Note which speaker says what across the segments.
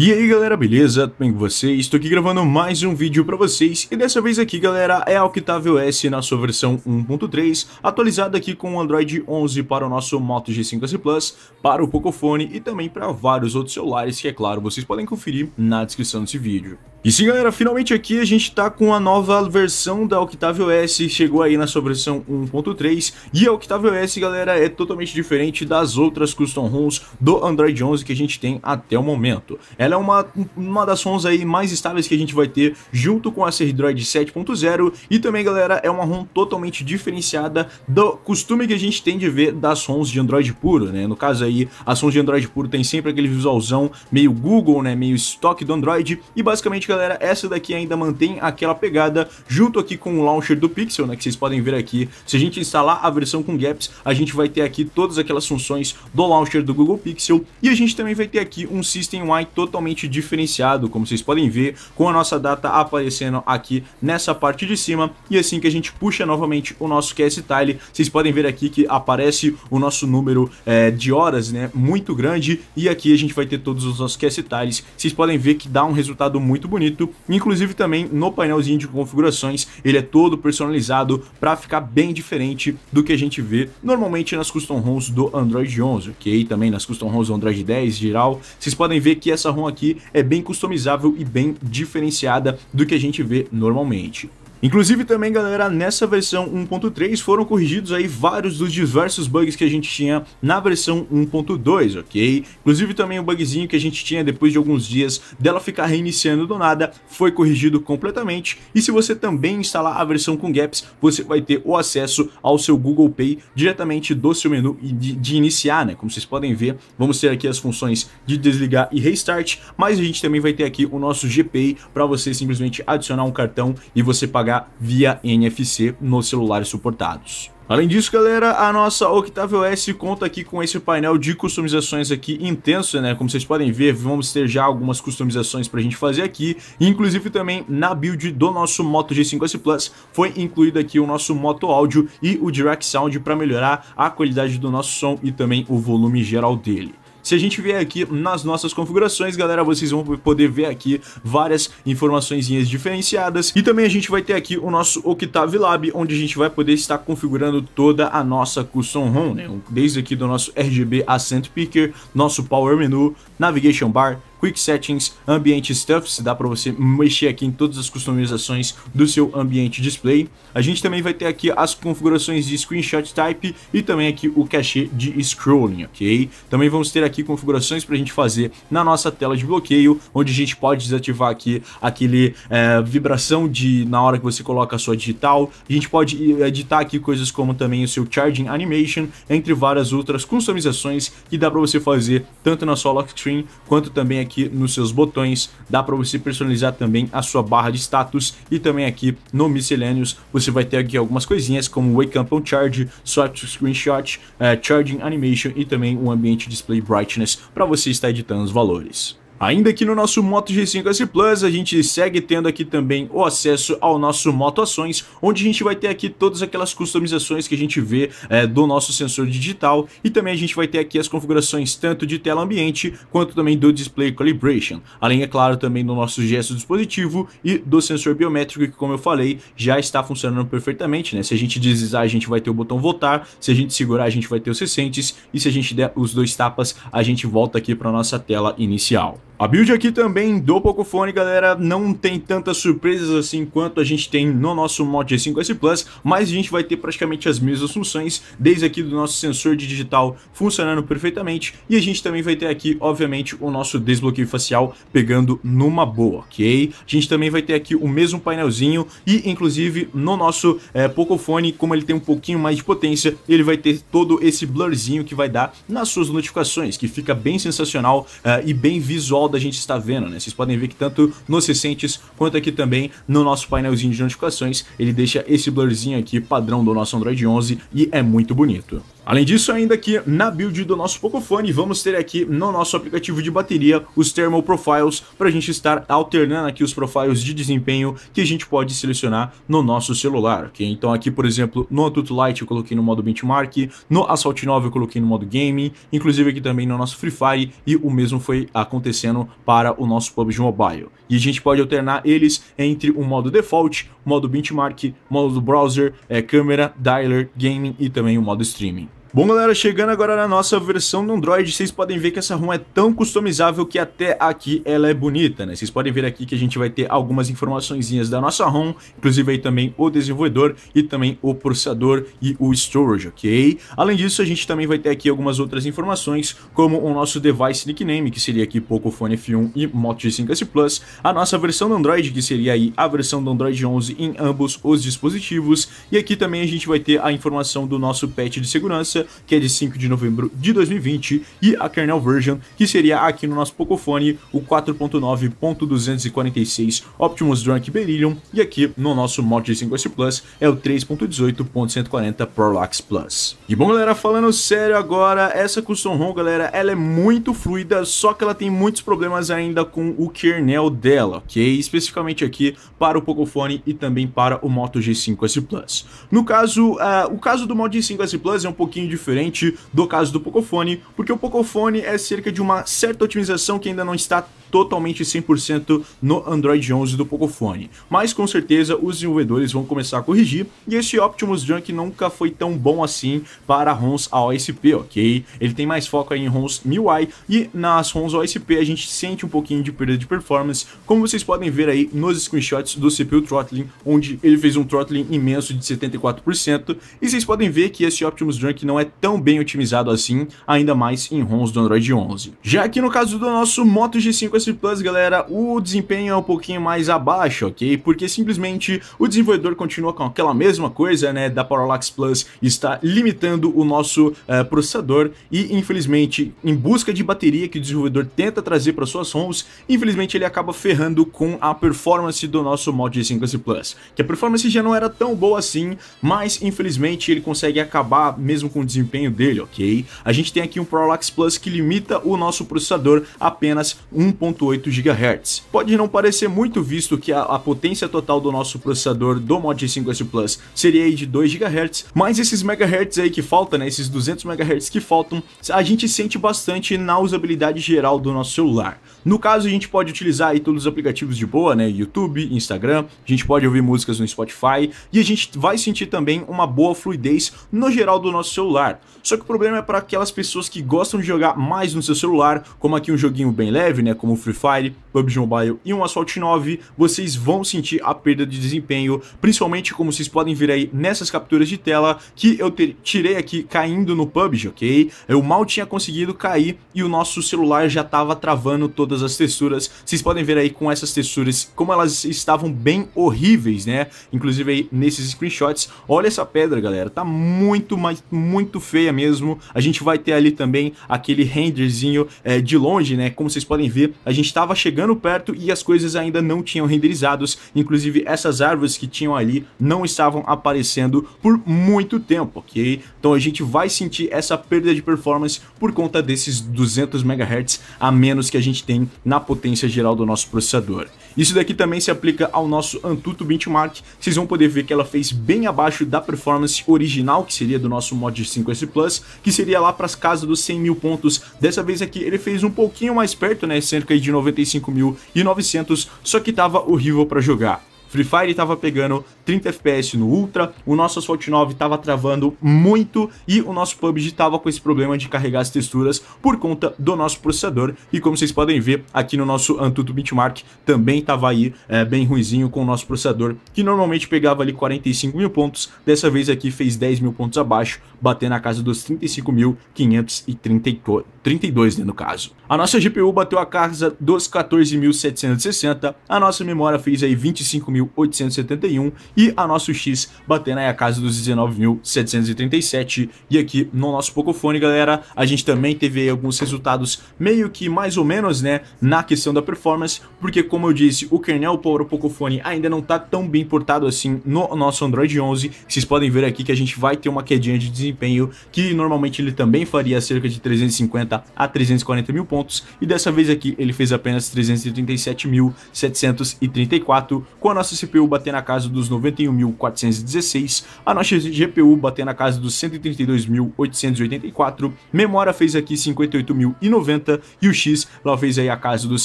Speaker 1: E aí galera, beleza? Tudo bem com vocês? Estou aqui gravando mais um vídeo para vocês e dessa vez aqui galera é a Octavio S na sua versão 1.3 atualizada aqui com o Android 11 para o nosso Moto G5S Plus, para o Pocophone e também para vários outros celulares que é claro vocês podem conferir na descrição desse vídeo. E sim galera, finalmente aqui a gente tá com a nova versão da Octavio S, chegou aí na sua versão 1.3 e a Octavio S galera é totalmente diferente das outras custom ROMs do Android 11 que a gente tem até o momento. É ela é uma, uma das ROMs aí mais estáveis que a gente vai ter junto com a Droid 7.0 e também, galera, é uma ROM totalmente diferenciada do costume que a gente tem de ver das ROMs de Android puro, né? No caso aí, as ROMs de Android puro tem sempre aquele visualzão meio Google, né? Meio estoque do Android e basicamente, galera, essa daqui ainda mantém aquela pegada junto aqui com o launcher do Pixel, né? Que vocês podem ver aqui. Se a gente instalar a versão com gaps, a gente vai ter aqui todas aquelas funções do launcher do Google Pixel e a gente também vai ter aqui um System-wide totalmente totalmente diferenciado, como vocês podem ver, com a nossa data aparecendo aqui nessa parte de cima. E assim que a gente puxa novamente o nosso QS Tile, vocês podem ver aqui que aparece o nosso número é, de horas, né, muito grande. E aqui a gente vai ter todos os nossos QS Tiles. Vocês podem ver que dá um resultado muito bonito. Inclusive também no painelzinho de configurações, ele é todo personalizado para ficar bem diferente do que a gente vê normalmente nas custom ROMs do Android 11, ok? Também nas custom ROMs do Android 10 geral. Vocês podem ver que essa ROM aqui é bem customizável e bem diferenciada do que a gente vê normalmente. Inclusive também, galera, nessa versão 1.3 foram corrigidos aí vários dos diversos bugs que a gente tinha na versão 1.2, ok? Inclusive também o bugzinho que a gente tinha depois de alguns dias dela ficar reiniciando do nada foi corrigido completamente. E se você também instalar a versão com gaps, você vai ter o acesso ao seu Google Pay diretamente do seu menu de, iniciar, né? Como vocês podem ver, vamos ter aqui as funções de desligar e restart, mas a gente também vai ter aqui o nosso GPay para você simplesmente adicionar um cartão e você pagar pagar via NFC nos celulares suportados. Além disso, galera, a nossa Octavio S conta aqui com esse painel de customizações aqui intenso, né? Como vocês podem ver, vamos ter já algumas customizações pra gente fazer aqui. Inclusive também na build do nosso Moto G5S Plus foi incluído aqui o nosso Moto Áudio e o Direct Sound para melhorar a qualidade do nosso som e também o volume geral dele. Se a gente vier aqui nas nossas configurações, galera, vocês vão poder ver aqui várias informações diferenciadas. E também a gente vai ter aqui o nosso Octave Lab, onde a gente vai poder estar configurando toda a nossa custom ROM, né? Desde aqui do nosso RGB Accent Picker, nosso Power Menu, Navigation Bar, Quick Settings, Ambient Stuffs, dá para você mexer aqui em todas as customizações do seu ambiente display. A gente também vai ter aqui as configurações de Screenshot Type e também aqui o cachê de scrolling, ok? Também vamos ter aqui configurações para a gente fazer na nossa tela de bloqueio, onde a gente pode desativar aqui aquele é, vibração de na hora que você coloca a sua digital. A gente pode eh, editar aqui coisas como também o seu Charging Animation, entre várias outras customizações que dá para você fazer tanto na sua lock screen quanto também aqui aqui nos seus botões, dá para você personalizar também a sua barra de status e também aqui no Miscellaneous você vai ter aqui algumas coisinhas como Wake Up on Charge, Swap Screenshot, eh, Charging Animation e também um ambiente Display Brightness para você estar editando os valores. Ainda aqui no nosso Moto G5 S Plus, a gente segue tendo aqui também o acesso ao nosso Moto Ações, onde a gente vai ter aqui todas aquelas customizações que a gente vê é, do nosso sensor digital e também a gente vai ter aqui as configurações tanto de tela ambiente quanto também do display calibration, além, é claro, também do nosso gesto dispositivo e do sensor biométrico que, como eu falei, já está funcionando perfeitamente, né? Se a gente deslizar, a gente vai ter o botão voltar, se a gente segurar, a gente vai ter os recentes e se a gente der os dois tapas, a gente volta aqui para nossa tela inicial. A build aqui também do Pocophone, galera, não tem tantas surpresas assim quanto a gente tem no nosso Mod G5S Plus, mas a gente vai ter praticamente as mesmas funções, desde aqui do nosso sensor de digital funcionando perfeitamente, e a gente também vai ter aqui, obviamente, o nosso desbloqueio facial pegando numa boa, ok? A gente também vai ter aqui o mesmo painelzinho, e inclusive no nosso é, eh, Pocophone, como ele tem um pouquinho mais de potência, ele vai ter todo esse blurzinho que vai dar nas suas notificações, que fica bem sensacional é, e bem visual da a gente está vendo, né? Vocês podem ver que tanto nos recentes quanto aqui também no nosso painelzinho de notificações, ele deixa esse blurzinho aqui padrão do nosso Android 11 e é muito bonito. Além disso, ainda aqui na build do nosso Pocophone, vamos ter aqui no nosso aplicativo de bateria os Thermal Profiles para a gente estar alternando aqui os profiles de desempenho que a gente pode selecionar no nosso celular, ok? Então aqui, por exemplo, no Antutu Lite eu coloquei no modo Benchmark, no Asphalt 9 eu coloquei no modo Gaming, inclusive aqui também no nosso Free Fire e o mesmo foi acontecendo para o nosso PUBG Mobile. E a gente pode alternar eles entre o modo Default, modo Benchmark, modo Browser, é, Câmera, Dialer, Gaming e também o modo Streaming. Bom, galera, chegando agora na nossa versão do Android, vocês podem ver que essa ROM é tão customizável que até aqui ela é bonita, né? Vocês podem ver aqui que a gente vai ter algumas informaçõezinhas da nossa ROM, inclusive aí também o desenvolvedor e também o processador e o storage, ok? Além disso, a gente também vai ter aqui algumas outras informações, como o nosso device nickname, que seria aqui Pocophone F1 e Moto G5 S Plus, a nossa versão do Android, que seria aí a versão do Android 11 em ambos os dispositivos, e aqui também a gente vai ter a informação do nosso patch de segurança, que é de 5 de novembro de 2020, e a kernel version, que seria aqui no nosso Pocophone o 4.9.246 Optimus Drunk Beryllium, e aqui no nosso Mod 5S Plus é o 3.18.140 Prolax Plus. E bom galera, falando sério agora, essa custom ROM galera, ela é muito fluida, só que ela tem muitos problemas ainda com o kernel dela, ok? Especificamente aqui para o Pocophone e também para o Moto G5S Plus. No caso, uh, o caso do Moto G5S Plus é um pouquinho pouquinho diferente do caso do Pocophone, porque o Pocophone é cerca de uma certa otimização que ainda não está totalmente 100% no Android 11 do Pocophone. Mas com certeza os desenvolvedores vão começar a corrigir e esse Optimus Junk nunca foi tão bom assim para ROMs AOSP, ok? Ele tem mais foco em ROMs MIUI e nas ROMs OSP a gente sente um pouquinho de perda de performance, como vocês podem ver aí nos screenshots do CPU Throttling, onde ele fez um throttling imenso de 74%, e vocês podem ver que esse Optimus Drunk não é tão bem otimizado assim, ainda mais em ROMs do Android 11. Já que no caso do nosso Moto G5 Quest Plus, galera, o desempenho é um pouquinho mais abaixo, ok? Porque simplesmente o desenvolvedor continua com aquela mesma coisa, né, da Parallax Plus está limitando o nosso uh, processador e, infelizmente, em busca de bateria que o desenvolvedor tenta trazer para suas ROMs, infelizmente ele acaba ferrando com a performance do nosso Mod 5 Plus, que a performance já não era tão boa assim, mas infelizmente ele consegue acabar mesmo com o desempenho dele, ok? A gente tem aqui um Parallax Plus que limita o nosso processador apenas 1.5 1.8 GHz. Pode não parecer muito visto que a, a, potência total do nosso processador do Mod 5S Plus seria de 2 GHz, mas esses megahertz aí que faltam, né, esses 200 MHz que faltam, a gente sente bastante na usabilidade geral do nosso celular. No caso, a gente pode utilizar aí todos os aplicativos de boa, né? YouTube, Instagram, a gente pode ouvir músicas no Spotify e a gente vai sentir também uma boa fluidez no geral do nosso celular. Só que o problema é para aquelas pessoas que gostam de jogar mais no seu celular, como aqui um joguinho bem leve, né? Como Free Fire, PUBG Mobile e um Asphalt 9, vocês vão sentir a perda de desempenho, principalmente como vocês podem ver aí nessas capturas de tela que eu tirei aqui caindo no PUBG, ok? Eu mal tinha conseguido cair e o nosso celular já estava travando todas todas as texturas. Vocês podem ver aí com essas texturas como elas estavam bem horríveis, né? Inclusive aí nesses screenshots. Olha essa pedra, galera. Tá muito, mas muito feia mesmo. A gente vai ter ali também aquele renderzinho é, de longe, né? Como vocês podem ver, a gente estava chegando perto e as coisas ainda não tinham renderizados. Inclusive, essas árvores que tinham ali não estavam aparecendo por muito tempo, ok? Então a gente vai sentir essa perda de performance por conta desses 200 MHz a menos que a gente tenha na potência geral do nosso processador. Isso daqui também se aplica ao nosso Antutu Benchmark, vocês vão poder ver que ela fez bem abaixo da performance original, que seria do nosso Mod 5S Plus, que seria lá para as casas dos 100 mil pontos. Dessa vez aqui ele fez um pouquinho mais perto, né, cerca de 95.900, só que tava horrível para jogar. Free Fire estava pegando, 30 FPS no Ultra, o nosso Asphalt 9 estava travando muito e o nosso PUBG tava com esse problema de carregar as texturas por conta do nosso processador e como vocês podem ver aqui no nosso Antutu Benchmark também estava aí é, bem ruizinho com o nosso processador que normalmente pegava ali 45 mil pontos, dessa vez aqui fez 10 mil pontos abaixo, batendo na casa dos 35.532 né, no caso. A nossa GPU bateu a casa dos 14.760, a nossa memória fez aí 25.871 e a nosso X batendo aí a casa dos 19.737. E aqui no nosso Pocofone, galera, a gente também teve aí alguns resultados meio que mais ou menos, né, na questão da performance, porque como eu disse, o kernel para o Pocofone ainda não tá tão bem portado assim no nosso Android 11. Vocês podem ver aqui que a gente vai ter uma quedinha de desempenho que normalmente ele também faria cerca de 350 a 340 mil pontos e dessa vez aqui ele fez apenas 337.734 com a nossa CPU batendo a casa dos 90 91.416, a nossa GPU bateu na casa dos 132.884, memória fez aqui 58.090 e o X lá fez aí a casa dos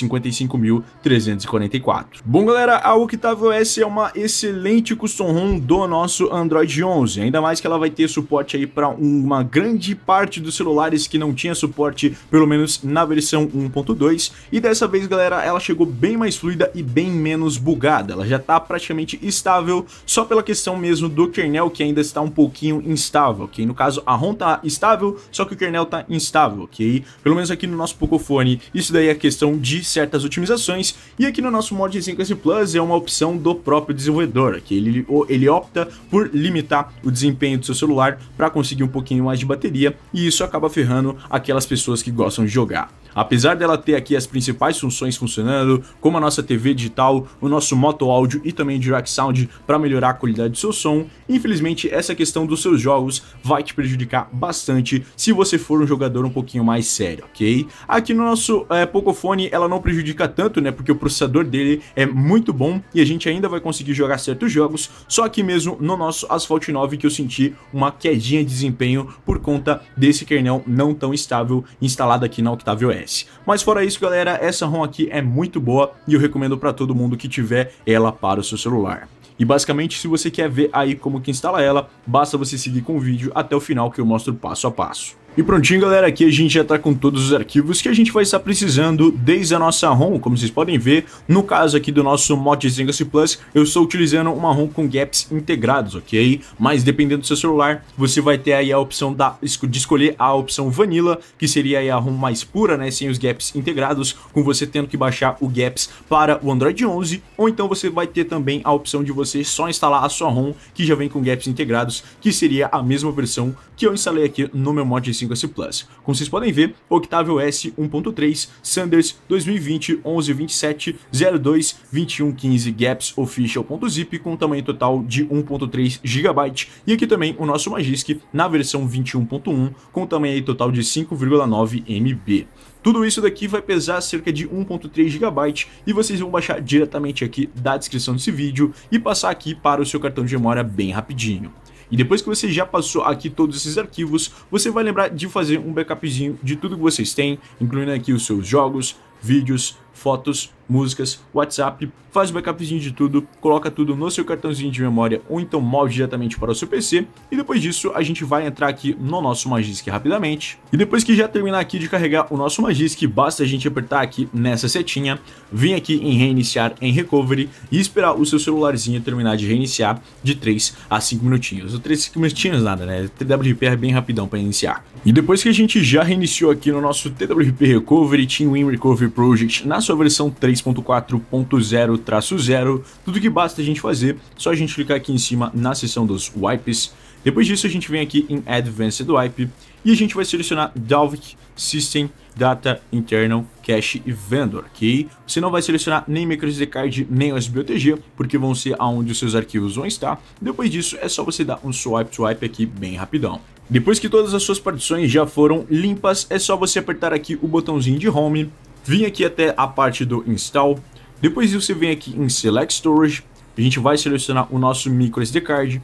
Speaker 1: 55.344. Bom galera, a Octavio S é uma excelente custom ROM do nosso Android 11, ainda mais que ela vai ter suporte aí para uma grande parte dos celulares que não tinha suporte, pelo menos na versão 1.2, e dessa vez galera, ela chegou bem mais fluida e bem menos bugada, ela já está praticamente estável só pela questão mesmo do kernel que ainda está um pouquinho instável, ok? No caso, a ROM tá estável, só que o kernel tá instável, ok? Pelo menos aqui no nosso Pocophone, isso daí é questão de certas otimizações, e aqui no nosso Mod 5S Plus é uma opção do próprio desenvolvedor, ok? Ele, ele opta por limitar o desempenho do seu celular para conseguir um pouquinho mais de bateria, e isso acaba ferrando aquelas pessoas que gostam de jogar. Apesar dela ter aqui as principais funções funcionando, como a nossa TV digital, o nosso moto áudio e também o direct sound para melhorar a qualidade do seu som, infelizmente essa questão dos seus jogos vai te prejudicar bastante se você for um jogador um pouquinho mais sério, ok? Aqui no nosso é, Pocophone ela não prejudica tanto, né, porque o processador dele é muito bom e a gente ainda vai conseguir jogar certos jogos, só que mesmo no nosso Asphalt 9 que eu senti uma quedinha de desempenho por conta desse kernel não tão estável instalado aqui na Octavio R conhece. Mas fora isso, galera, essa ROM aqui é muito boa e eu recomendo para todo mundo que tiver ela para o seu celular. E basicamente, se você quer ver aí como que instala ela, basta você seguir com o vídeo até o final que eu mostro passo a passo. E prontinho, galera, aqui a gente já está com todos os arquivos que a gente vai estar precisando desde a nossa ROM, como vocês podem ver, no caso aqui do nosso mod Zengas Plus, eu estou utilizando uma ROM com gaps integrados, ok? Mas dependendo do seu celular, você vai ter aí a opção da, de escolher a opção Vanilla, que seria aí a ROM mais pura, né, sem os gaps integrados, com você tendo que baixar o gaps para o Android 11, ou então você vai ter também a opção de você só instalar a sua ROM, que já vem com gaps integrados, que seria a mesma versão que eu instalei aqui no meu mod 5S Plus. Como vocês podem ver, Octavio S 1.3, Sanders 2020 1127 02 2115 Gaps Official.zip com tamanho total de 1.3 GB e aqui também o nosso Magisk na versão 21.1 com tamanho total de 5,9 MB. Tudo isso daqui vai pesar cerca de 1.3 GB e vocês vão baixar diretamente aqui da descrição desse vídeo e passar aqui para o seu cartão de memória bem rapidinho. E depois que você já passou aqui todos esses arquivos, você vai lembrar de fazer um backupzinho de tudo que vocês têm, incluindo aqui os seus jogos, vídeos, fotos músicas, WhatsApp, faz o backupzinho de tudo, coloca tudo no seu cartãozinho de memória ou então molde diretamente para o seu PC. E depois disso, a gente vai entrar aqui no nosso Magisk rapidamente. E depois que já terminar aqui de carregar o nosso Magisk, basta a gente apertar aqui nessa setinha, vir aqui em reiniciar em recovery e esperar o seu celularzinho terminar de reiniciar de 3 a 5 minutinhos. Ou 3 5 minutinhos nada, né? TWP é bem rapidão para iniciar. E depois que a gente já reiniciou aqui no nosso TWP Recovery, In Recovery Project na sua versão 3 3.4.0-0. Tudo que basta a gente fazer, só a gente clicar aqui em cima na seção dos wipes. Depois disso a gente vem aqui em Advanced Wipe e a gente vai selecionar Dalvik System Data Internal Cache e Vendor, ok? Você não vai selecionar nem MicroSD Card nem USB-OTG, porque vão ser aonde os seus arquivos vão estar. Depois disso é só você dar um swipe swipe aqui bem rapidão. Depois que todas as suas partições já foram limpas, é só você apertar aqui o botãozinho de Home Vim aqui até a parte do install. Depois disso, você vem aqui em Select Storage. A gente vai selecionar o nosso micro SD card.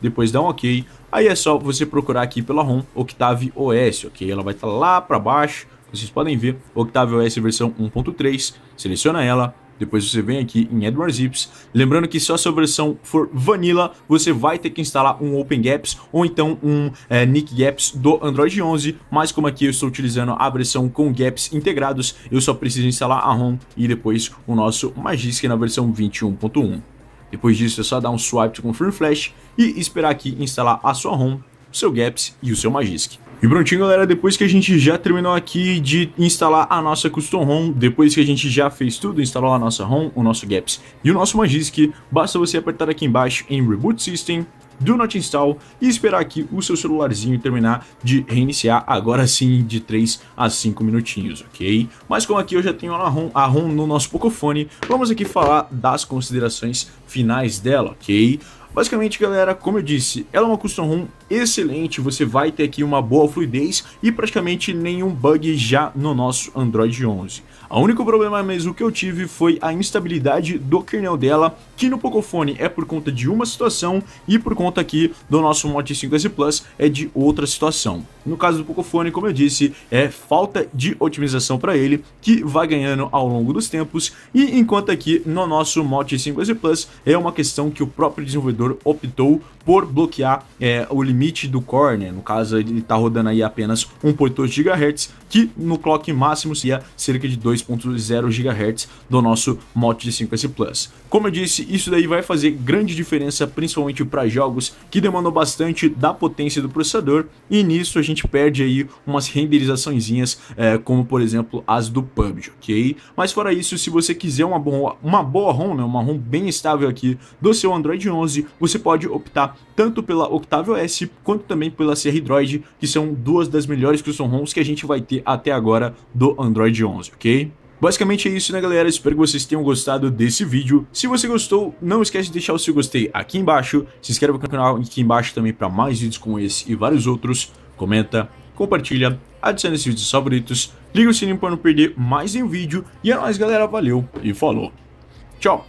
Speaker 1: Depois dá um OK. Aí é só você procurar aqui pela ROM Octave OS, ok? Ela vai estar tá lá para baixo. Vocês podem ver Octave OS versão 1.3. Seleciona ela, depois você vem aqui em Edward Zips. Lembrando que se a sua versão for Vanilla, você vai ter que instalar um OpenGaps ou então um é, Nick Gaps do Android 11. Mas como aqui eu estou utilizando a versão com gaps integrados, eu só preciso instalar a ROM e depois o nosso Magisk na versão 21.1. Depois disso é só dar um swipe com o Free Flash e esperar aqui instalar a sua ROM, o seu Gaps e o seu Magisk. E prontinho, galera, depois que a gente já terminou aqui de instalar a nossa custom ROM, depois que a gente já fez tudo, instalou a nossa ROM, o nosso Gaps e o nosso Magisk, basta você apertar aqui embaixo em Reboot System, do Not Install e esperar aqui o seu celularzinho terminar de reiniciar, agora sim de 3 a 5 minutinhos, ok? Mas como aqui eu já tenho a ROM, a ROM no nosso Pocofone, vamos aqui falar das considerações finais dela, ok? Basicamente, galera, como eu disse, ela é uma custom ROM excelente, você vai ter aqui uma boa fluidez e praticamente nenhum bug já no nosso Android 11. O único problema mesmo que eu tive foi a instabilidade do kernel dela, que no Pocophone é por conta de uma situação e por conta aqui do nosso Mote 5S Plus é de outra situação. No caso do Pocophone, como eu disse, é falta de otimização para ele, que vai ganhando ao longo dos tempos, e enquanto aqui no nosso Mote 5S Plus é uma questão que o próprio desenvolvedor optou por bloquear é, o limite do core, né? No caso, ele está rodando aí apenas 1.8 GHz, que no clock máximo seria cerca de 2.0 GHz do nosso Moto G5S Plus. Como eu disse, isso daí vai fazer grande diferença, principalmente para jogos que demandam bastante da potência do processador, e nisso a gente perde aí umas renderizaçõezinhas, é, como por exemplo as do PUBG, ok? Mas fora isso, se você quiser uma boa, uma boa ROM, né, uma ROM bem estável aqui do seu Android 11, você pode optar tanto pela Octavio S quanto também pela CR Droid, que são duas das melhores custom ROMs que a gente vai ter até agora do Android 11, ok? Basicamente é isso né galera, espero que vocês tenham gostado desse vídeo. Se você gostou, não esquece de deixar o seu gostei aqui embaixo, se inscreva no canal aqui embaixo também para mais vídeos como esse e vários outros, comenta, compartilha, adiciona esse vídeo aos favoritos, liga o sininho para não perder mais nenhum vídeo, e é nóis galera, valeu e falou, tchau!